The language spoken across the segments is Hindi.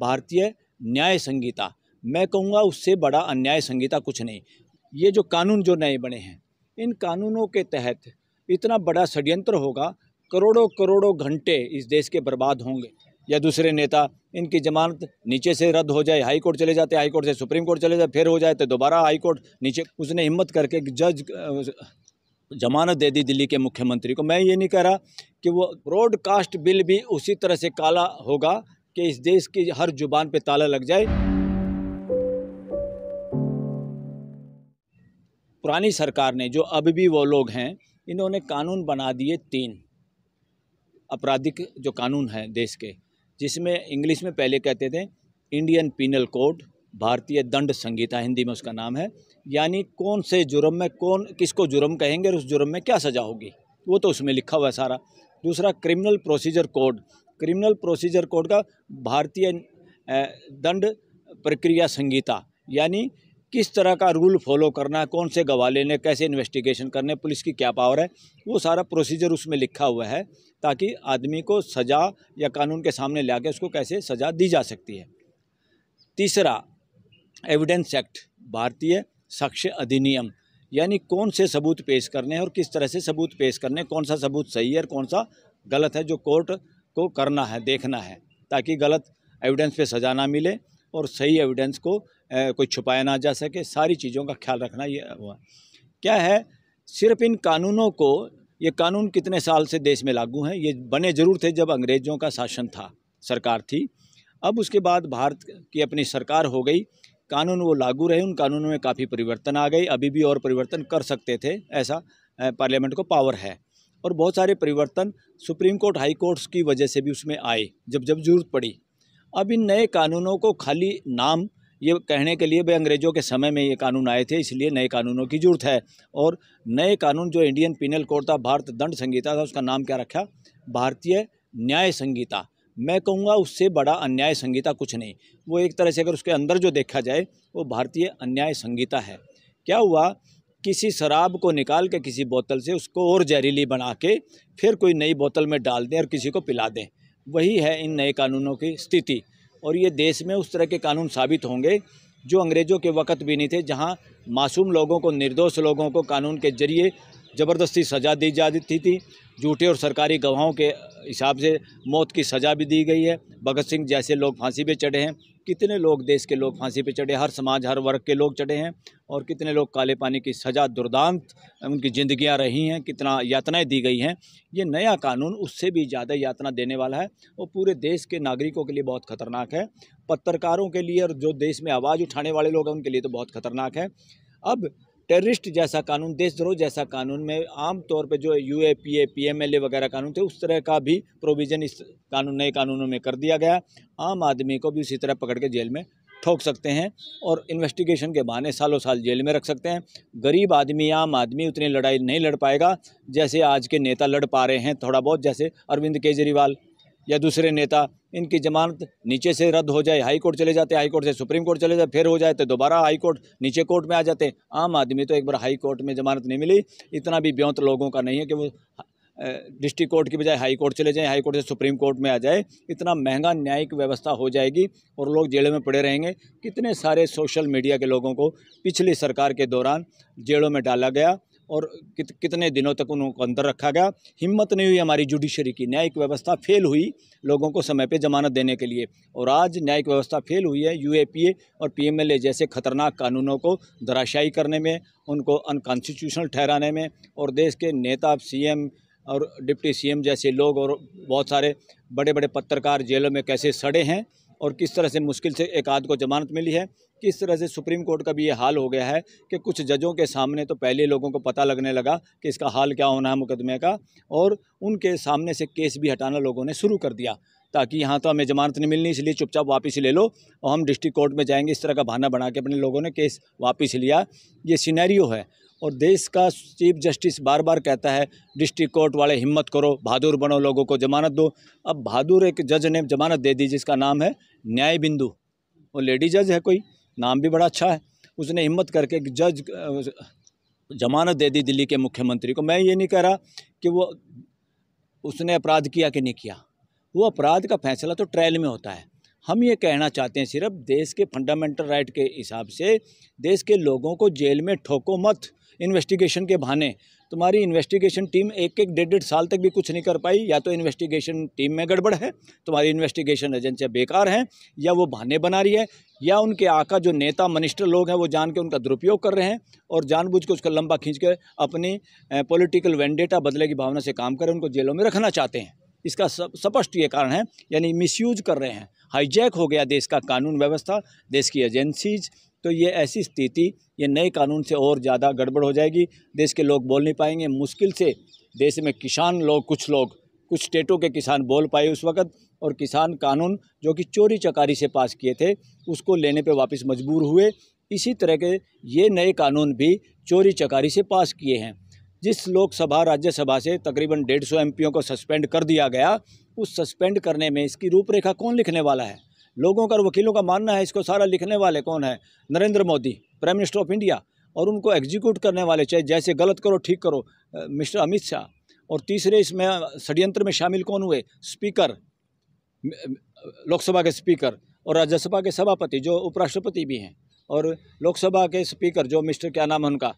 भारतीय न्याय संहिता मैं कहूँगा उससे बड़ा अन्याय संहिता कुछ नहीं ये जो कानून जो नए बने हैं इन कानूनों के तहत इतना बड़ा षड्यंत्र होगा करोड़ों करोड़ों घंटे इस देश के बर्बाद होंगे या दूसरे नेता इनकी जमानत नीचे से रद्द हो जाए हाई कोर्ट चले जाते हाई कोर्ट से सुप्रीम कोर्ट चले जाए फिर हो जाए तो दोबारा हाई कोर्ट नीचे उसने हिम्मत करके जज जमानत दे दी दिल्ली के मुख्यमंत्री को मैं ये नहीं कह रहा कि वो ब्रॉडकास्ट बिल भी उसी तरह से काला होगा कि इस देश की हर जुबान पे ताला लग जाए पुरानी सरकार ने जो अब भी वो लोग हैं इन्होंने कानून बना दिए तीन आपराधिक जो कानून हैं देश के जिसमें इंग्लिश में पहले कहते थे इंडियन पिनल कोड भारतीय दंड संहिता हिंदी में उसका नाम है यानी कौन से जुर्म में कौन किसको जुर्म कहेंगे और उस जुर्म में क्या सजा होगी वो तो उसमें लिखा हुआ है सारा दूसरा criminal procedure code criminal procedure code का भारतीय दंड प्रक्रिया संहिता यानी किस तरह का रूल फॉलो करना है कौन से गवाह लेने कैसे इन्वेस्टिगेशन करने पुलिस की क्या पावर है वो सारा प्रोसीजर उसमें लिखा हुआ है ताकि आदमी को सज़ा या कानून के सामने ला के उसको कैसे सज़ा दी जा सकती है तीसरा एविडेंस एक्ट भारतीय साक्ष्य अधिनियम यानी कौन से सबूत पेश करने हैं और किस तरह से सबूत पेश करने कौन सा सबूत सही है और कौन सा गलत है जो कोर्ट को करना है देखना है ताकि गलत एविडेंस पे सजा ना मिले और सही एविडेंस को कोई छुपाया ना जा सके सारी चीज़ों का ख्याल रखना ये हुआ क्या है सिर्फ इन कानूनों को ये कानून कितने साल से देश में लागू हैं ये बने ज़रूर थे जब अंग्रेज़ों का शासन था सरकार थी अब उसके बाद भारत की अपनी सरकार हो गई कानून वो लागू रहे उन कानूनों में काफ़ी परिवर्तन आ गई अभी भी और परिवर्तन कर सकते थे ऐसा पार्लियामेंट को पावर है और बहुत सारे परिवर्तन सुप्रीम कोर्ट हाई कोर्ट्स की वजह से भी उसमें आए जब जब जरूरत पड़ी अब इन नए कानूनों को खाली नाम ये कहने के लिए भी अंग्रेज़ों के समय में ये कानून आए थे इसलिए नए कानूनों की जरूरत है और नए कानून जो इंडियन पिनल कोड था भारत दंड संहिता था उसका नाम क्या रखा भारतीय न्याय संहिता मैं कहूँगा उससे बड़ा अन्याय संहिता कुछ नहीं वो एक तरह से अगर उसके अंदर जो देखा जाए वो भारतीय अन्याय संहिता है क्या हुआ किसी शराब को निकाल के किसी बोतल से उसको और जहरीली बना के फिर कोई नई बोतल में डाल दें और किसी को पिला दें वही है इन नए कानूनों की स्थिति और ये देश में उस तरह के कानून साबित होंगे जो अंग्रेज़ों के वक़्त भी नहीं थे जहाँ मासूम लोगों को निर्दोष लोगों को कानून के जरिए ज़बरदस्ती सज़ा दी जा थी झूठे और सरकारी गवाहों के हिसाब से मौत की सज़ा भी दी गई है भगत सिंह जैसे लोग फांसी पे चढ़े हैं कितने लोग देश के लोग फांसी पे चढ़े हर समाज हर वर्ग के लोग चढ़े हैं और कितने लोग काले पानी की सज़ा दुर्दांत उनकी ज़िंदियाँ रही हैं कितना यातनाएं दी गई हैं ये नया कानून उससे भी ज़्यादा यातना देने वाला है और पूरे देश के नागरिकों के लिए बहुत ख़तरनाक है पत्रकारों के लिए और जो देश में आवाज़ उठाने वाले लोग हैं उनके लिए तो बहुत ख़तरनाक है अब टेररिस्ट जैसा कानून देशद्रोह जैसा कानून में आम तौर पे जो U A P A P M L A वगैरह कानून थे उस तरह का भी प्रोविज़न इस कानून नए कानूनों में कर दिया गया आम आदमी को भी उसी तरह पकड़ के जेल में ठोक सकते हैं और इन्वेस्टिगेशन के बहाने सालों साल जेल में रख सकते हैं गरीब आदमी आम आदमी उतनी लड़ाई नहीं लड़ पाएगा जैसे आज के नेता लड़ पा रहे हैं थोड़ा बहुत जैसे अरविंद केजरीवाल या दूसरे नेता इनकी जमानत नीचे से रद्द हो जाए हाई कोर्ट चले जाते हाई कोर्ट से सुप्रीम कोर्ट चले जाते फिर हो जाए तो दोबारा हाई कोर्ट नीचे कोर्ट में आ जाते आम आदमी तो एक बार हाई कोर्ट में जमानत नहीं मिली इतना भी ब्यौत लोगों का नहीं है कि वो डिस्ट्रिक्ट कोर्ट की बजाय हाई कोर्ट चले जाएँ हाई कोर्ट से सुप्रीम कोर्ट में आ जाए इतना महंगा न्यायिक व्यवस्था हो जाएगी और लोग जेलों में पड़े रहेंगे कितने सारे सोशल मीडिया के लोगों को पिछली सरकार के दौरान जेलों में डाला गया और कित, कितने दिनों तक उनको अंदर रखा गया हिम्मत नहीं हुई हमारी जुडिशरी की न्यायिक व्यवस्था फेल हुई लोगों को समय पर जमानत देने के लिए और आज न्यायिक व्यवस्था फेल हुई है यूएपीए और पीएमएलए जैसे खतरनाक कानूनों को धराशायी करने में उनको अनकॉन्स्टिट्यूशनल ठहराने में और देश के नेता सी और डिप्टी सी जैसे लोग और बहुत सारे बड़े बड़े पत्रकार जेलों में कैसे सड़े हैं और किस तरह से मुश्किल से एक आध को जमानत मिली है किस तरह से सुप्रीम कोर्ट का भी ये हाल हो गया है कि कुछ जजों के सामने तो पहले लोगों को पता लगने लगा कि इसका हाल क्या होना है मुकदमे का और उनके सामने से केस भी हटाना लोगों ने शुरू कर दिया ताकि यहाँ तो हमें जमानत नहीं मिलनी इसलिए चुपचाप वापस ले लो और हम डिस्ट्रिक्ट कोर्ट में जाएंगे इस तरह का बहाना बना के अपने लोगों ने केस वापस लिया ये सीनैरियो है और देश का चीफ जस्टिस बार बार कहता है डिस्ट्रिक्ट कोर्ट वाले हिम्मत करो बहादुर बनो लोगों को जमानत दो अब बहादुर एक जज ने जमानत दे दी जिसका नाम है न्याय बिंदु वो लेडी जज है कोई नाम भी बड़ा अच्छा है उसने हिम्मत करके जज जमानत दे दी दिल्ली के मुख्यमंत्री को मैं ये नहीं कह रहा कि वो उसने अपराध किया कि नहीं किया वो अपराध का फैसला तो ट्रायल में होता है हम ये कहना चाहते हैं सिर्फ देश के फंडामेंटल राइट के हिसाब से देश के लोगों को जेल में ठोको मत इन्वेस्टिगेशन के बहाने तुम्हारी इन्वेस्टिगेशन टीम एक एक डेढ़ डेढ़ साल तक भी कुछ नहीं कर पाई या तो इन्वेस्टिगेशन टीम में गड़बड़ है तुम्हारी इन्वेस्टिगेशन एजेंसियाँ बेकार हैं या वो बहाने बना रही है या उनके आका जो नेता मिनिस्टर लोग हैं वो जान के उनका दुरुपयोग कर रहे हैं और जानबूझ के उसका लंबा खींच के अपनी पोलिटिकल वेंडेटा बदले की भावना से काम करें उनको जेलों में रखना चाहते हैं इसका स्पष्ट ये कारण है यानी मिसयूज कर रहे हैं हाईजैक हो गया देश का कानून व्यवस्था देश की एजेंसीज तो ये ऐसी स्थिति ये नए कानून से और ज़्यादा गड़बड़ हो जाएगी देश के लोग बोल नहीं पाएंगे मुश्किल से देश में किसान लोग कुछ लोग कुछ स्टेटों के किसान बोल पाए उस वक़्त और किसान कानून जो कि चोरी चकारी से पास किए थे उसको लेने पे वापस मजबूर हुए इसी तरह के ये नए कानून भी चोरी चकारी से पास किए हैं जिस लोकसभा राज्यसभा से तकरीबन डेढ़ सौ को सस्पेंड कर दिया गया उस सस्पेंड करने में इसकी रूपरेखा कौन लिखने वाला है लोगों का और वकीलों का मानना है इसको सारा लिखने वाले कौन है Narendra Modi prime minister of India और उनको एग्जीक्यूट करने वाले चाहे जैसे गलत करो ठीक करो मिस्टर अमित शाह और तीसरे इसमें षड्यंत्र में शामिल कौन हुए स्पीकर लोकसभा के स्पीकर और राज्यसभा के सभापति जो उपराष्ट्रपति भी हैं और लोकसभा के स्पीकर जो मिस्टर क्या नाम है उनका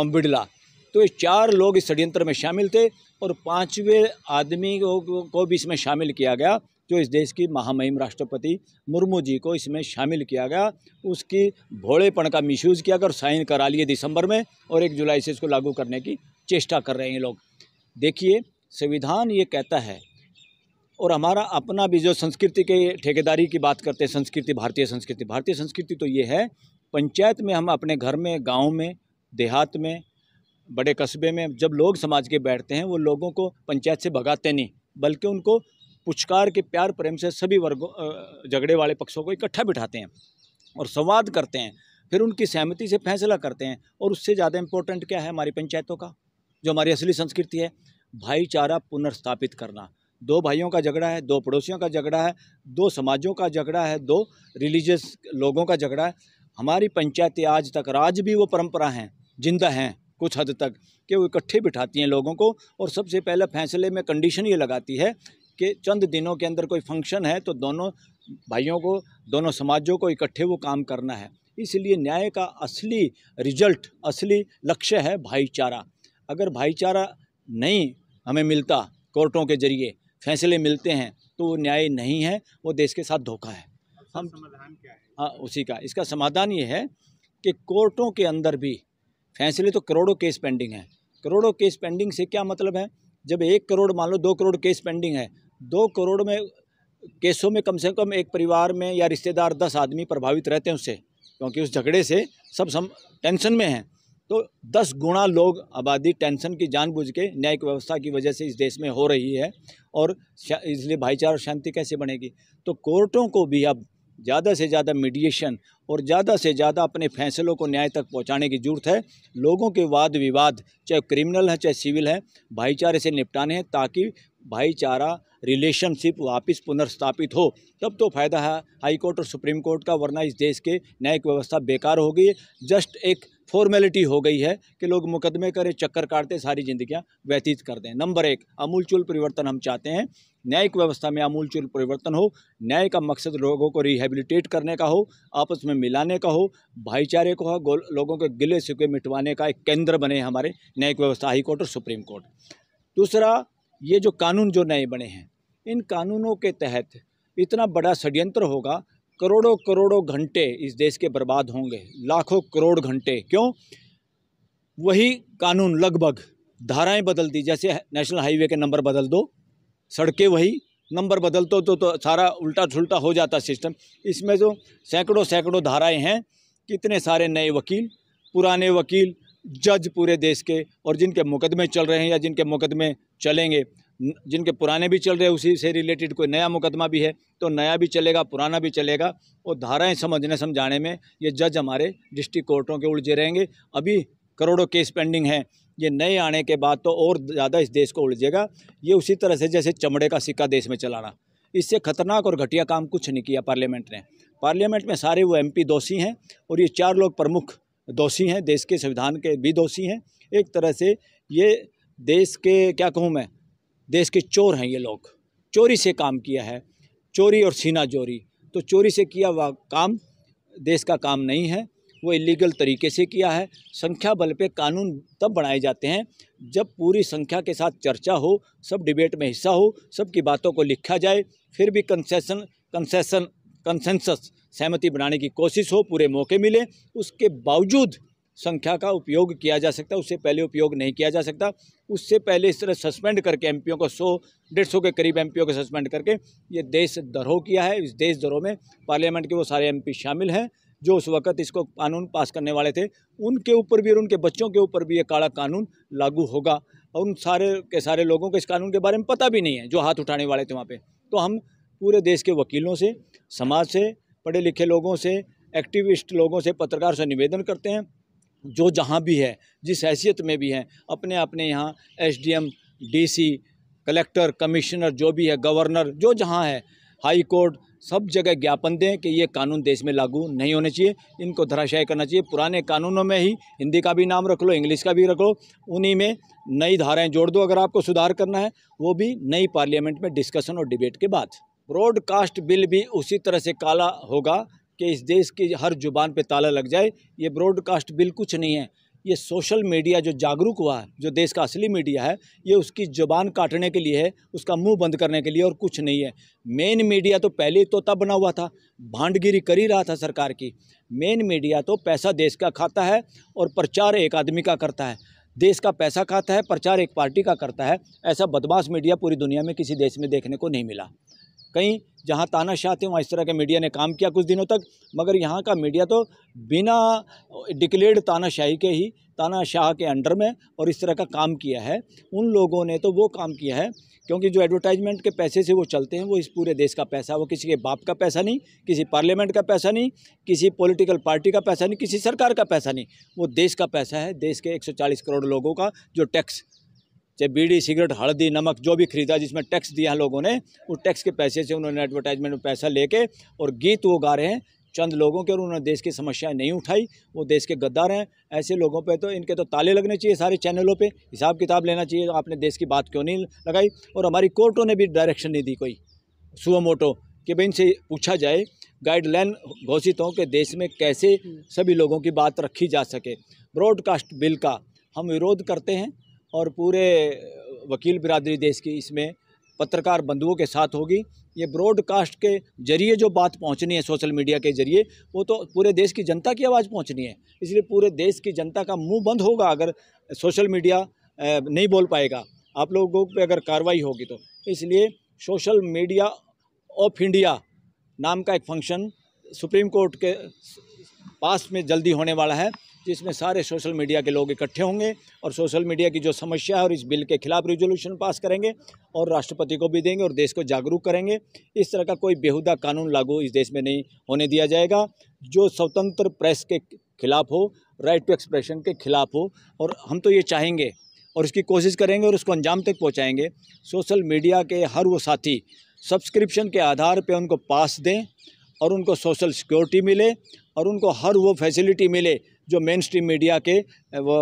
ओम बिड़ला तो ये चार लोग इस षड्यंत्र में शामिल थे और पांचवे आदमी को भी इसमें शामिल किया गया जो इस देश की महामहिम राष्ट्रपति मुर्मू जी को इसमें शामिल किया गया उसकी भोड़ेपण का मिसयूज़ किया कर और साइन करा लिए दिसंबर में और एक जुलाई से इसको लागू करने की चेष्टा कर रहे हैं लोग देखिए संविधान ये कहता है और हमारा अपना भी जो संस्कृति के ठेकेदारी की बात करते हैं संस्कृति भारतीय संस्कृति भारतीय संस्कृति तो ये है पंचायत में हम अपने घर में गांव में देहात में बड़े कस्बे में जब लोग समाज के बैठते हैं वो लोगों को पंचायत से भगाते नहीं बल्कि उनको पुचकार के प्यार प्रेम से सभी वर्गों झगड़े वाले पक्षों को इकट्ठा बिठाते हैं और संवाद करते हैं फिर उनकी सहमति से फैसला करते हैं और उससे ज़्यादा इम्पोर्टेंट क्या है हमारी पंचायतों का जो हमारी असली संस्कृति है भाईचारा पुनर्स्थापित करना दो भाइयों का झगड़ा है दो पड़ोसियों का झगड़ा है दो समाजों का झगड़ा है दो रिलीजियस लोगों का झगड़ा है हमारी पंचायतें आज तक राज भी वो परंपरा हैं जिंदा हैं कुछ हद तक कि वो इकट्ठे बिठाती हैं लोगों को और सबसे पहले फैसले में कंडीशन ये लगाती है के चंद दिनों के अंदर कोई फंक्शन है तो दोनों भाइयों को दोनों समाजों को इकट्ठे वो काम करना है इसलिए न्याय का असली रिजल्ट असली लक्ष्य है भाईचारा अगर भाईचारा नहीं हमें मिलता कोर्टों के जरिए फैसले मिलते हैं तो वो न्याय नहीं है वो देश के साथ धोखा है हम समाधान क्या है हाँ उसी का इसका समाधान ये है कि कोर्टों के अंदर भी फैसले तो करोड़ों केस पेंडिंग हैं करोड़ों केस पेंडिंग से क्या मतलब है जब एक करोड़ मान लो दो करोड़ केस पेंडिंग है दो करोड़ में केसों में कम से कम एक परिवार में या रिश्तेदार दस आदमी प्रभावित रहते हैं उससे क्योंकि उस झगड़े से सब सम टेंशन में हैं तो दस गुणा लोग आबादी टेंशन की जानबूझ के न्यायिक व्यवस्था की वजह से इस देश में हो रही है और इसलिए भाईचारा और शांति कैसे बनेगी तो कोर्टों को भी अब ज़्यादा से ज़्यादा मीडिएशन और ज़्यादा से ज़्यादा अपने फैसलों को न्याय तक पहुँचाने की ज़रूरत है लोगों के वाद विवाद चाहे क्रिमिनल है चाहे सिविल है भाईचारे से निपटाने हैं ताकि भाईचारा रिलेशनशिप वापस पुनर्स्थापित हो तब तो फ़ायदा है हाई कोर्ट और सुप्रीम कोर्ट का वरना इस देश के न्यायिक व्यवस्था बेकार हो गई जस्ट एक फॉर्मेलिटी हो गई है कि लोग मुकदमे करें चक्कर काटते सारी जिंदगियां व्यतीत कर दें नंबर एक अमूलचूल परिवर्तन हम चाहते हैं न्यायिक व्यवस्था में अमूलचूल परिवर्तन हो न्याय का मकसद लोगों को रिहेबिलिटेट करने का हो आपस में मिलाने का हो भाईचारे को हो लोगों के गिले सिके मिटवाने का एक केंद्र बने हमारे न्यायिक व्यवस्था हाईकोर्ट और सुप्रीम कोर्ट दूसरा ये जो कानून जो नए बने हैं इन कानूनों के तहत इतना बड़ा षड्यंत्र होगा करोड़ों करोड़ों घंटे इस देश के बर्बाद होंगे लाखों करोड़ घंटे क्यों वही कानून लगभग धाराएं बदल दी जैसे नेशनल हाईवे के नंबर बदल दो सड़कें वही नंबर बदल दो तो, तो, तो सारा उल्टा छुलटा हो जाता सिस्टम इसमें जो सैकड़ों सैकड़ों धाराएं हैं कितने सारे नए वकील पुराने वकील जज पूरे देश के और जिनके मुकदमे चल रहे हैं या जिनके मुकदमे चलेंगे जिनके पुराने भी चल रहे हैं उसी से रिलेटेड कोई नया मुकदमा भी है तो नया भी चलेगा पुराना भी चलेगा और धाराएं समझने समझाने में ये जज हमारे डिस्ट्रिक्ट कोर्टों के उलझे रहेंगे अभी करोड़ों केस पेंडिंग हैं ये नए आने के बाद तो और ज़्यादा इस देश को उलझेगा ये उसी तरह से जैसे चमड़े का सिक्का देश में चलाना इससे खतरनाक और घटिया काम कुछ नहीं किया पार्लियामेंट ने पार्लियामेंट में सारे वो एम दोषी हैं और ये चार लोग प्रमुख दोषी हैं देश के संविधान के भी दोषी हैं एक तरह से ये देश के क्या कहूँ मैं देश के चोर हैं ये लोग चोरी से काम किया है चोरी और सीना चोरी तो चोरी से किया हुआ काम देश का काम नहीं है वो इलीगल तरीके से किया है संख्या बल पे कानून तब बनाए जाते हैं जब पूरी संख्या के साथ चर्चा हो सब डिबेट में हिस्सा हो सबकी बातों को लिखा जाए फिर भी कंसेसन कंसेसन कंसेंसस सहमति बनाने की कोशिश हो पूरे मौके मिले उसके बावजूद संख्या का उपयोग किया जा सकता उससे पहले उपयोग नहीं किया जा सकता उससे पहले इस तरह सस्पेंड करके एमपीओ को 100 डेढ़ सौ के करीब एमपीओ को सस्पेंड करके ये देश धरोह किया है इस देश धरोह में पार्लियामेंट के वो सारे एम शामिल हैं जो उस वक़्त इसको कानून पास करने वाले थे उनके ऊपर भी और उनके बच्चों के ऊपर भी ये काला कानून लागू होगा और उन सारे के सारे लोगों को इस कानून के बारे में पता भी नहीं है जो हाथ उठाने वाले थे वहाँ पर तो हम पूरे देश के वकीलों से समाज से पढ़े लिखे लोगों से एक्टिविस्ट लोगों से पत्रकार से निवेदन करते हैं जो जहाँ भी है जिस हैसियत में भी हैं अपने अपने यहाँ एसडीएम डीसी कलेक्टर कमिश्नर जो भी है गवर्नर जो जहाँ है हाई कोर्ट सब जगह ज्ञापन दें कि ये कानून देश में लागू नहीं होने चाहिए इनको धराशायी करना चाहिए पुराने कानूनों में ही हिंदी का भी नाम रख लो इंग्लिश का भी रख लो उन्हीं में नई धाराएं जोड़ दो अगर आपको सुधार करना है वो भी नई पार्लियामेंट में डिस्कशन और डिबेट के बाद ब्रॉडकास्ट बिल भी उसी तरह से काला होगा कि इस देश की हर जुबान पे ताला लग जाए ये ब्रॉडकास्ट बिल कुछ नहीं है ये सोशल मीडिया जो जागरूक हुआ है जो देश का असली मीडिया है ये उसकी ज़ुबान काटने के लिए है उसका मुंह बंद करने के लिए और कुछ नहीं है मेन मीडिया तो पहले ही तोता बना हुआ था भांडगिरी कर ही रहा था सरकार की मेन मीडिया तो पैसा देश का खाता है और प्रचार एक आदमी का करता है देश का पैसा खाता है प्रचार एक पार्टी का करता है ऐसा बदमाश मीडिया पूरी दुनिया में किसी देश में देखने को नहीं मिला कहीं जहाँ तानाशाह थे वहाँ इस तरह के मीडिया ने काम किया कुछ दिनों तक मगर यहाँ का मीडिया तो बिना डिक्लेयर्ड तानाशाही के ही तानाशाह के अंडर में और इस तरह का काम किया है उन लोगों ने तो वो काम किया है क्योंकि जो एडवर्टाइजमेंट के पैसे से वो चलते हैं वो इस पूरे देश का पैसा वो किसी के बाप का पैसा नहीं किसी पार्लियामेंट का पैसा नहीं किसी पॉलिटिकल पार्टी का पैसा नहीं किसी सरकार का पैसा नहीं वो देश का पैसा है देश के 140 करोड़ लोगों का जो टैक्स चाहे बीड़ी सिगरेट हल्दी नमक जो भी खरीदा जिसमें टैक्स दिया है लोगों ने उस टैक्स के पैसे से उन्होंने एडवर्टाइजमेंट में पैसा लेके और गीत वो गा रहे हैं चंद लोगों के और उन्होंने देश की समस्याएं नहीं उठाई वो देश के गद्दार हैं ऐसे लोगों पे तो इनके तो ताले लगने चाहिए सारे चैनलों पर हिसाब किताब लेना चाहिए आपने देश की बात क्यों नहीं लगाई और हमारी कोर्टों ने भी डायरेक्शन नहीं दी कोई सुबह मोटो कि भाई इनसे पूछा जाए गाइडलाइन घोषित हों कि देश में कैसे हम्म। सभी लोगों की बात रखी जा सके ब्रॉडकास्ट बिल का हम विरोध करते हैं और पूरे वकील बिरादरी देश की इसमें पत्रकार बंधुओं के साथ होगी ये ब्रॉडकास्ट के जरिए जो बात पहुंचनी है सोशल मीडिया के जरिए वो तो पूरे देश की जनता की आवाज़ पहुंचनी है इसलिए पूरे देश की जनता का मुंह बंद होगा अगर सोशल मीडिया नहीं बोल पाएगा आप लोगों पे अगर कार्रवाई होगी तो इसलिए सोशल मीडिया ऑफ इंडिया नाम का एक फंक्शन सुप्रीम कोर्ट के पास में जल्दी होने वाला है जिसमें सारे सोशल मीडिया के लोग इकट्ठे होंगे और सोशल मीडिया की जो समस्या है और इस बिल के खिलाफ रेजोल्यूशन पास करेंगे और राष्ट्रपति को भी देंगे और देश को जागरूक करेंगे इस तरह का कोई बेहुदा कानून लागू इस देश में नहीं होने दिया जाएगा जो स्वतंत्र प्रेस के खिलाफ हो राइट टू एक्सप्रेशन के खिलाफ हो और हम तो ये चाहेंगे और इसकी कोशिश करेंगे और उसको अंजाम तक पहुँचाएँगे सोशल मीडिया के हर वो साथी सब्सक्रिप्शन के आधार पर उनको पास दें और उनको सोशल सिक्योरिटी मिले और उनको हर वो फैसिलिटी मिले जो मेन स्ट्रीम मीडिया के वो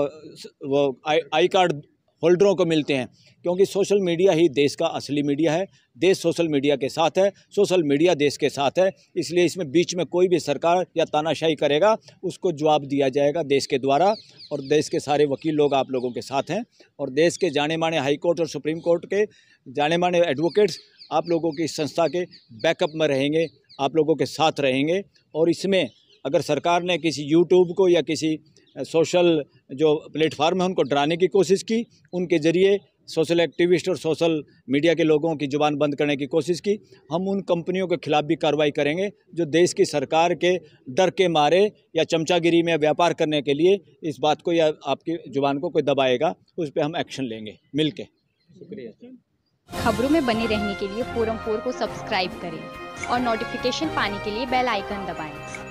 वो आई आई कार्ड होल्डरों को मिलते हैं क्योंकि सोशल मीडिया ही देश का असली मीडिया है देश सोशल मीडिया के साथ है सोशल मीडिया देश के साथ है इसलिए इसमें बीच में कोई भी सरकार या तानाशाही करेगा उसको जवाब दिया जाएगा देश के द्वारा और देश के सारे वकील लोग आप लोगों के साथ हैं और देश के जाने माने हाई कोर्ट और सुप्रीम कोर्ट के जाने माने एडवोकेट्स आप लोगों की संस्था के बैकअप में रहेंगे आप लोगों के साथ रहेंगे और इसमें अगर सरकार ने किसी यूट्यूब को या किसी सोशल जो प्लेटफार्म है उनको डराने की कोशिश की उनके ज़रिए सोशल एक्टिविस्ट और सोशल मीडिया के लोगों की ज़ुबान बंद करने की कोशिश की हम उन कंपनियों के खिलाफ भी कार्रवाई करेंगे जो देश की सरकार के डर के मारे या चमचागिरी में व्यापार करने के लिए इस बात को या आपकी ज़ुबान को कोई दबाएगा उस पर हम एक्शन लेंगे मिल के शुक्रिया खबरों में बने रहने के लिए फोरम फोर को सब्सक्राइब करें और नोटिफिकेशन पाने के लिए बेल आइकन दबाएं।